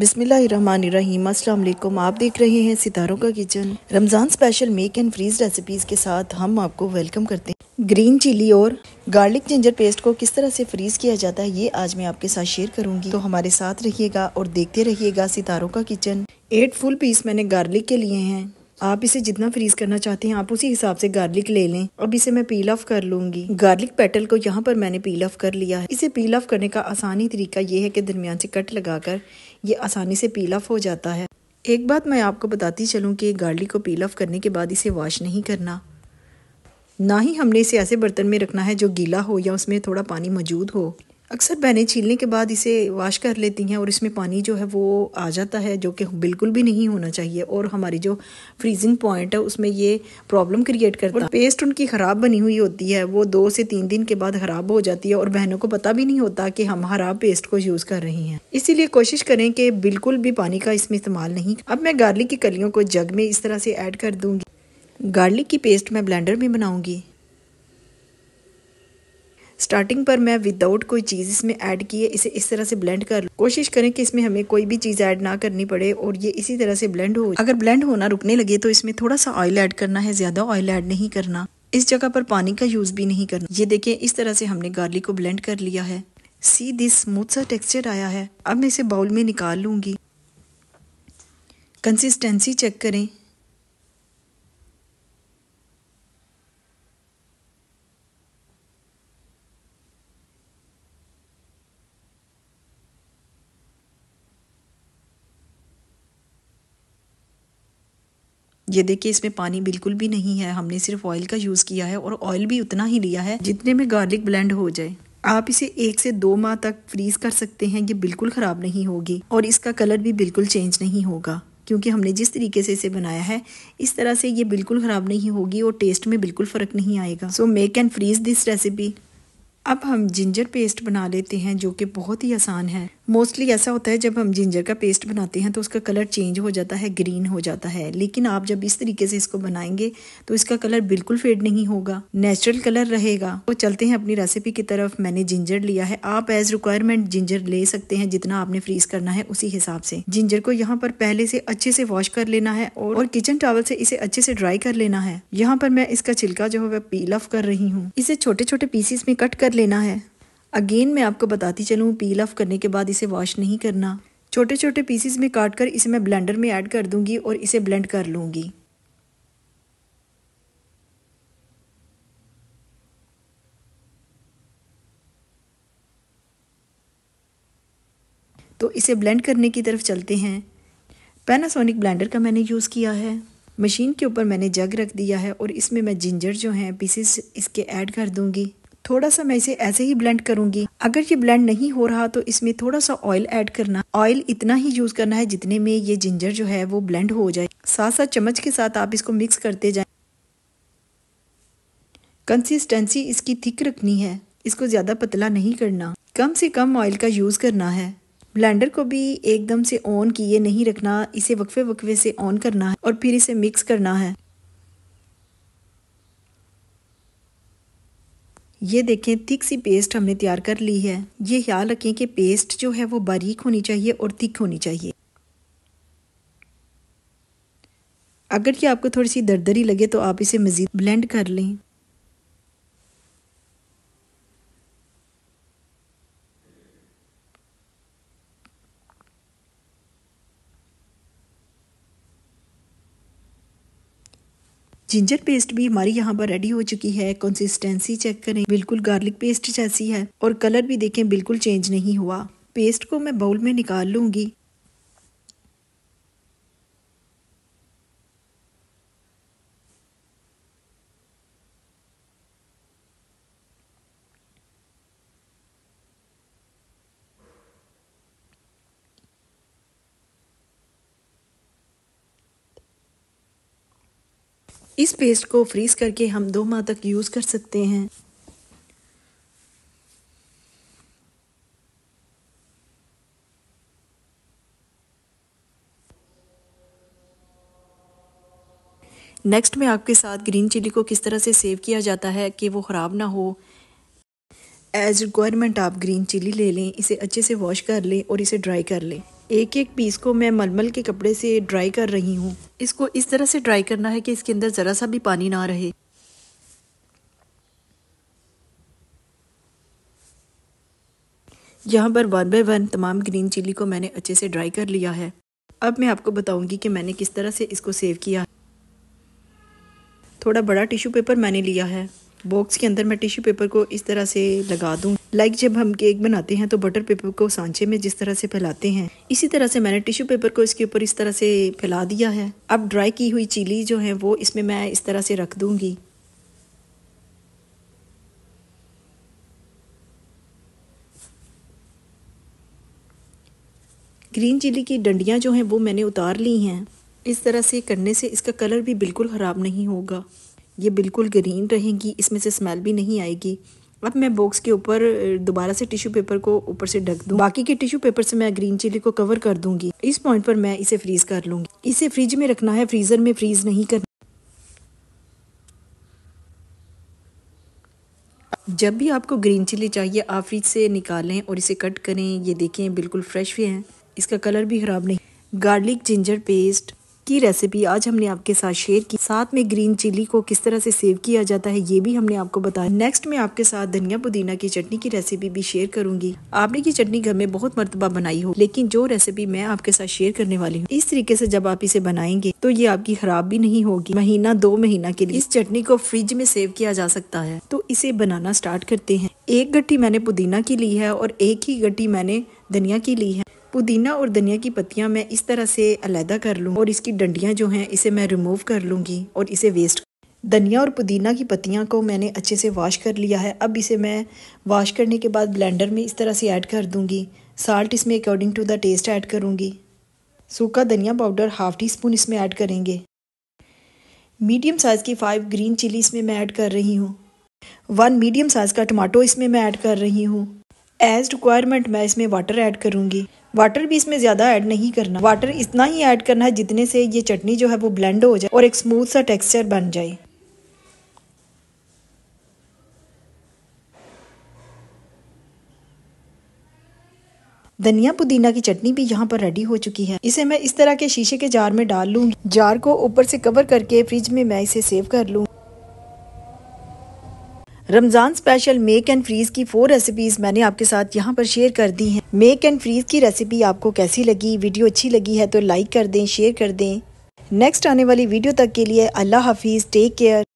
बिस्मिल्लाहिर्रहमानिर्रहीम अस्सलाम वालेकुम आप देख रहे हैं सितारों का kitchen Ramzan special make and freeze recipes के साथ हम आपको वेलकम करते हैं ग्रीन चिली और गार्लिक जिंजर पेस्ट को किस तरह से फ्रीज़ किया जाता है ये आज मैं आपके साथ शेयर करूंगी तो हमारे साथ रहिएगा और देखते रहिएगा सितारों का किचन एट फुल पीस मैंने गार्लिक के लिए हैं आप इसे जितना फ्रीज करना चाहते हैं आप उसी हिसाब से गार्लिक ले लें अब इसे मैं पील ऑफ कर लूंगी गार्लिक पेटल को यहाँ पर मैंने पील ऑफ कर लिया है इसे पील ऑफ करने का आसानी तरीका ये है कि दरमियान से कट लगाकर ये आसानी से पील ऑफ हो जाता है एक बात मैं आपको बताती चलूँ कि गार्लिक को पील ऑफ करने के बाद इसे वॉश नहीं करना ना ही हमने इसे ऐसे बर्तन में रखना है जो गीला हो या उसमें थोड़ा पानी मौजूद हो अक्सर बहनें छीलने के बाद इसे वाश कर लेती हैं और इसमें पानी जो है वो आ जाता है जो कि बिल्कुल भी नहीं होना चाहिए और हमारी जो फ्रीजिंग पॉइंट है उसमें ये प्रॉब्लम क्रिएट करता है पेस्ट उनकी ख़राब बनी हुई होती है वो दो से तीन दिन के बाद ख़राब हो जाती है और बहनों को पता भी नहीं होता कि हम ख़राब पेस्ट को यूज़ कर रही हैं इसीलिए कोशिश करें कि बिल्कुल भी पानी का इसमें इस्तेमाल नहीं अब मैं गार्लिक की कलियों को जग में इस तरह से ऐड कर दूँगी गार्लिक की पेस्ट मैं ब्लैंडर में बनाऊँगी स्टार्टिंग पर मैं विदाउट कोई चीज़ इसमें ऐड है इसे इस तरह से ब्लेंड कर लूँ कोशिश करें कि इसमें हमें कोई भी चीज़ ऐड ना करनी पड़े और ये इसी तरह से ब्लेंड हो अगर ब्लेंड होना रुकने लगे तो इसमें थोड़ा सा ऑयल ऐड करना है ज़्यादा ऑयल ऐड नहीं करना इस जगह पर पानी का यूज़ भी नहीं करना ये देखें इस तरह से हमने गार्लिक को ब्लेंड कर लिया है सी दिस स्मूथ सा टेक्सचर आया है अब मैं इसे बाउल में निकाल लूँगी कंसिस्टेंसी चेक करें ये देखिए इसमें पानी बिल्कुल भी नहीं है हमने सिर्फ ऑयल का यूज़ किया है और ऑयल भी उतना ही लिया है जितने में गार्लिक ब्लेंड हो जाए आप इसे एक से दो माह तक फ्रीज कर सकते हैं ये बिल्कुल ख़राब नहीं होगी और इसका कलर भी बिल्कुल चेंज नहीं होगा क्योंकि हमने जिस तरीके से इसे बनाया है इस तरह से ये बिल्कुल ख़राब नहीं होगी और टेस्ट में बिल्कुल फ़र्क नहीं आएगा so make and freeze this recipe अब हम जिंजर पेस्ट बना लेते हैं जो कि बहुत ही आसान है मोस्टली ऐसा होता है जब हम जिंजर का पेस्ट बनाते हैं तो उसका कलर चेंज हो जाता है ग्रीन हो जाता है लेकिन आप जब इस तरीके से इसको बनाएंगे तो इसका कलर बिल्कुल फेड नहीं होगा नेचुरल कलर रहेगा तो चलते हैं अपनी रेसिपी की तरफ मैंने जिंजर लिया है आप एज रिक्वायरमेंट जिंजर ले सकते हैं जितना आपने फ्रीज करना है उसी हिसाब से जिंजर को यहाँ पर पहले से अच्छे से वॉश कर लेना है और किचन टावल से इसे अच्छे से ड्राई कर लेना है यहाँ पर मैं इसका छिलका जो है वह पील ऑफ कर रही हूँ इसे छोटे छोटे पीसेस में कट कर लेना है अगेन मैं आपको बताती चलूँ पील ऑफ करने के बाद इसे वॉश नहीं करना छोटे छोटे पीसीस में काट कर इसे मैं ब्लेंडर में ऐड कर दूंगी और इसे ब्लेंड कर लूँगी तो इसे ब्लेंड करने की तरफ चलते हैं पैनासोनिक ब्लेंडर का मैंने यूज़ किया है मशीन के ऊपर मैंने जग रख दिया है और इसमें मैं जिंजर जो हैं पीसेस इसके ऐड कर दूंगी थोड़ा सा मैं इसे ऐसे ही ब्लेंड करूंगी अगर ये ब्लेंड नहीं हो रहा तो इसमें थोड़ा सा ऑयल ऐड करना ऑयल इतना ही यूज करना है जितने में ये जिंजर जो है वो ब्लेंड हो जाए साथ साथ चम्मच के साथ आप इसको मिक्स करते जाए कंसिस्टेंसी इसकी थिक रखनी है इसको ज़्यादा पतला नहीं करना कम से कम ऑयल का यूज़ करना है ब्लेंडर को भी एकदम से ऑन किए नहीं रखना इसे वक्फे वक्फे से ऑन करना है और फिर इसे मिक्स करना है ये देखें थिक सी पेस्ट हमने तैयार कर ली है ये ख्याल रखें कि पेस्ट जो है वो बारीक होनी चाहिए और थिक होनी चाहिए अगर कि आपको थोड़ी सी दरदरी लगे तो आप इसे मज़ीद ब्लेंड कर लें जिंजर पेस्ट भी हमारी यहाँ पर रेडी हो चुकी है कंसिस्टेंसी चेक करें बिल्कुल गार्लिक पेस्ट जैसी है और कलर भी देखें बिल्कुल चेंज नहीं हुआ पेस्ट को मैं बाउल में निकाल लूंगी इस पेस्ट को फ्रीज़ करके हम दो माह तक यूज़ कर सकते हैं नेक्स्ट मैं आपके साथ ग्रीन चिली को किस तरह से सेव किया जाता है कि वो ख़राब ना हो एज़ रिक्वायरमेंट आप ग्रीन चिली ले लें इसे अच्छे से वॉश कर लें और इसे ड्राई कर लें एक एक पीस को मैं मलमल के कपड़े से ड्राई कर रही हूँ इसको इस तरह से ड्राई करना है कि इसके अंदर ज़रा सा भी पानी ना रहे यहाँ पर वन बाय वन तमाम ग्रीन चिली को मैंने अच्छे से ड्राई कर लिया है अब मैं आपको बताऊंगी कि मैंने किस तरह से इसको सेव किया थोड़ा बड़ा टिश्यू पेपर मैंने लिया है बॉक्स के अंदर मैं टिश्यू पेपर को इस तरह से लगा दूँ लाइक जब हम केक बनाते हैं तो बटर पेपर को सांचे में जिस तरह से फैलाते हैं इसी तरह से मैंने टिश्यू पेपर को इसके ऊपर इस तरह से फैला दिया है अब ड्राई की हुई चिली जो है वो इसमें मैं इस तरह से रख दूंगी ग्रीन चिली की डंडियां जो हैं वो मैंने उतार ली हैं इस तरह से करने से इसका कलर भी बिल्कुल ख़राब नहीं होगा ये बिल्कुल ग्रीन रहेगी इसमें से स्मेल भी नहीं आएगी अब मैं बॉक्स के ऊपर दोबारा से टिश्यू पेपर को ऊपर से ढक दूं। बाकी के टिश्यू पेपर से मैं ग्रीन चिली को कवर कर दूंगी इस पॉइंट पर मैं इसे फ्रीज कर लूंगी इसे फ्रिज में रखना है फ्रीज़र में फ्रीज़ नहीं करना जब भी आपको ग्रीन चिली चाहिए आप फ्रिज से निकालें और इसे कट करें ये देखें बिल्कुल फ्रेश भी हैं इसका कलर भी ख़राब नहीं गार्लिक जिंजर पेस्ट की रेसिपी आज हमने आपके साथ शेयर की साथ में ग्रीन चिली को किस तरह से सेव किया जाता है ये भी हमने आपको बताया नेक्स्ट में आपके साथ धनिया पुदीना की चटनी की रेसिपी भी शेयर करूंगी आपने की चटनी घर में बहुत मरतबा बनाई हो लेकिन जो रेसिपी मैं आपके साथ शेयर करने वाली हूँ इस तरीके से जब आप इसे बनाएंगे तो ये आपकी खराब भी नहीं होगी महीना दो महीना के लिए इस चटनी को फ्रिज में सेव किया जा सकता है तो इसे बनाना स्टार्ट करते हैं एक गट्टी मैंने पुदीना की ली है और एक ही गट्टी मैंने धनिया की ली है पुदीना और धनिया की पत्तियाँ मैं इस तरह से अलहदा कर लूँ और इसकी डंडियाँ जो हैं इसे मैं रिमूव कर लूँगी और इसे वेस्ट धनिया और पुदीना की पत्तियाँ को मैंने अच्छे से वाश कर लिया है अब इसे मैं वाश करने के बाद ब्लेंडर में इस तरह से ऐड कर दूँगी साल्ट इसमें according to the taste add करूँगी सूखा धनिया पाउडर हाफ़ टी स्पून इसमें ऐड करेंगे मीडियम साइज़ की फाइव ग्रीन चिली इसमें मैं ऐड कर रही हूँ वन मीडियम साइज़ का टमाटो इसमें मैं ऐड कर रही हूँ एज़ रिक्वायरमेंट मैं इसमें वाटर ऐड करूँगी वाटर भी इसमें ज़्यादा ऐड नहीं करना वाटर इतना ही ऐड करना है जितने से ये चटनी जो है वो ब्लेंड हो जाए और एक स्मूथ सा टेक्सचर बन जाए धनिया पुदीना की चटनी भी यहाँ पर रेडी हो चुकी है इसे मैं इस तरह के शीशे के जार में डाल लूँगी जार को ऊपर से कवर करके फ्रिज में मैं इसे सेव कर लूँ Ramzan special make and freeze की फोर रेसिपीज़ मैंने आपके साथ यहाँ पर शेयर कर दी हैं मेक एंड फ्रीज़ की रेसिपी आपको कैसी लगी वीडियो अच्छी लगी है तो लाइक कर दें शेयर कर दें नेक्स्ट आने वाली वीडियो तक के लिए अल्लाह हाफिज़ टेक केयर